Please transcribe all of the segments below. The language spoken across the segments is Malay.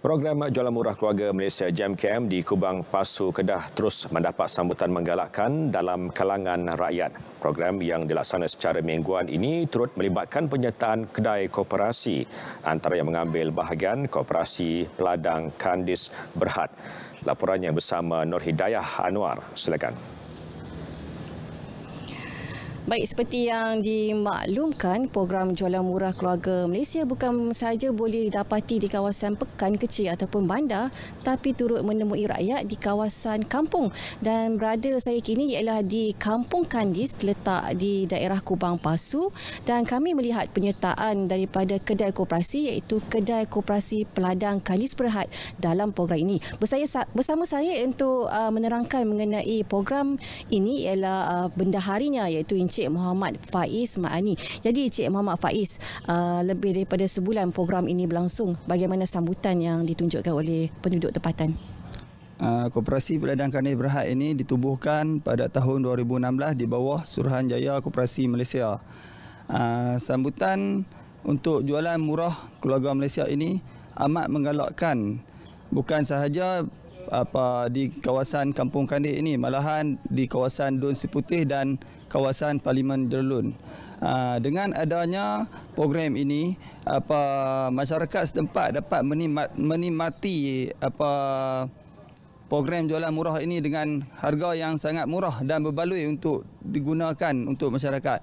Program Jualan Murah Keluarga Malaysia JAMKM di Kubang Pasu Kedah terus mendapat sambutan menggalakkan dalam kalangan rakyat. Program yang dilaksanakan secara mingguan ini turut melibatkan penyertaan kedai koperasi antara yang mengambil bahagian koperasi peladang Kandis Berhad. Laporannya bersama Nur Hidayah Anwar. Silakan. Baik, seperti yang dimaklumkan, program jualan murah keluarga Malaysia bukan sahaja boleh didapati di kawasan pekan kecil ataupun bandar, tapi turut menemui rakyat di kawasan kampung. Dan berada saya kini ialah di Kampung Kandis, terletak di daerah Kubang Pasu. Dan kami melihat penyertaan daripada kedai koperasi iaitu Kedai Koperasi Peladang Kandis Berhad dalam program ini. bersama saya untuk uh, menerangkan mengenai program ini ialah uh, bendaharinya iaitu Encik Cik Muhammad Faiz Ma'ani. Jadi Cik Muhammad Faiz, uh, lebih daripada sebulan program ini berlangsung, bagaimana sambutan yang ditunjukkan oleh penduduk tempatan? Uh, koperasi Peladang Kanis Berhad ini ditubuhkan pada tahun 2016 di bawah Suruhanjaya Koperasi Malaysia. Uh, sambutan untuk jualan murah keluarga Malaysia ini amat menggalakkan bukan sahaja apa di kawasan Kampung Kandik ini malahan di kawasan Dun Siputih dan kawasan Parlimen Jerlun. Ah, dengan adanya program ini apa masyarakat setempat dapat menikmati, menikmati apa program jualan murah ini dengan harga yang sangat murah dan berbaloi untuk digunakan untuk masyarakat.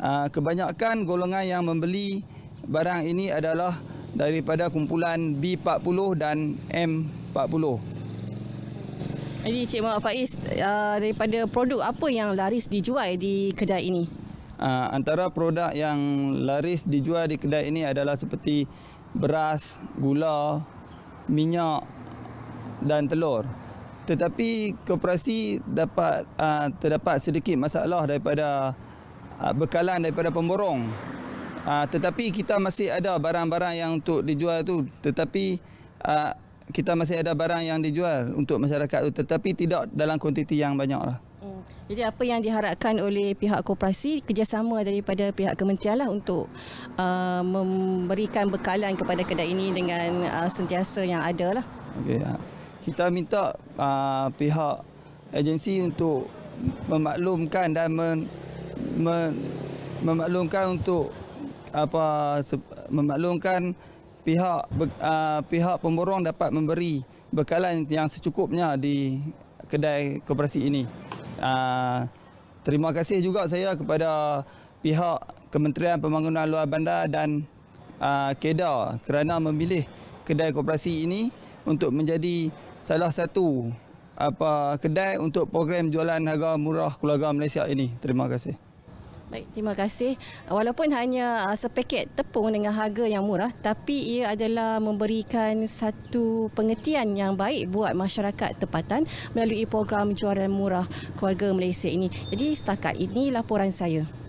Ah, kebanyakan golongan yang membeli barang ini adalah daripada kumpulan B40 dan M40. Jadi Cik Muhammad Faiz, uh, daripada produk apa yang laris dijual di kedai ini? Uh, antara produk yang laris dijual di kedai ini adalah seperti beras, gula, minyak dan telur. Tetapi koperasi dapat uh, terdapat sedikit masalah daripada bekalan daripada pemborong. Tetapi kita masih ada barang-barang yang untuk dijual itu. Tetapi kita masih ada barang yang dijual untuk masyarakat itu tetapi tidak dalam kuantiti yang banyak banyaklah. Hmm. Jadi apa yang diharapkan oleh pihak koperasi kerjasama daripada pihak kementerian lah untuk uh, memberikan bekalan kepada kedai ini dengan uh, sentiasa yang ada lah. Okay. Ya. Kita minta uh, pihak agensi untuk memaklumkan dan men, men, memaklumkan untuk apa memaklumkan pihak uh, pihak pemborong dapat memberi bekalan yang secukupnya di kedai koperasi ini. Uh, terima kasih juga saya kepada pihak Kementerian Pembangunan Luar Bandar dan uh, Kedah kerana memilih kedai koperasi ini untuk menjadi salah satu apa kedai untuk program jualan harga murah keluarga Malaysia ini. Terima kasih. Baik, terima kasih. Uh, walaupun hanya uh, sepaket tepung dengan harga yang murah, tapi ia adalah memberikan satu pengertian yang baik buat masyarakat tempatan melalui program jualan murah keluarga Malaysia ini. Jadi setakat ini laporan saya.